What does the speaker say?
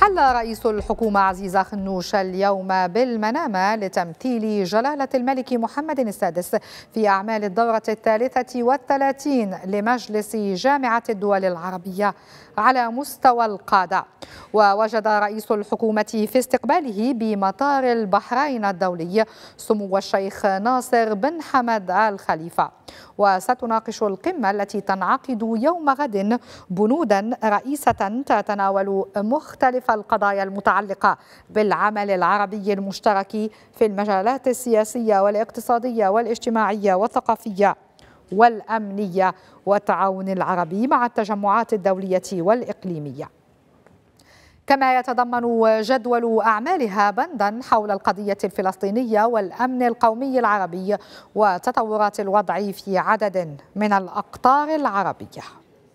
حل رئيس الحكومة عزيز خنوش اليوم بالمنامة لتمثيل جلالة الملك محمد السادس في أعمال الدورة الثالثة والثلاثين لمجلس جامعة الدول العربية على مستوى القادة ووجد رئيس الحكومة في استقباله بمطار البحرين الدولي سمو الشيخ ناصر بن حمد الخليفة وستناقش القمة التي تنعقد يوم غد بنودا رئيسة تتناول مختلف القضايا المتعلقة بالعمل العربي المشترك في المجالات السياسية والاقتصادية والاجتماعية والثقافية والأمنية والتعاون العربي مع التجمعات الدولية والإقليمية كما يتضمن جدول أعمالها بندا حول القضية الفلسطينية والأمن القومي العربي وتطورات الوضع في عدد من الأقطار العربية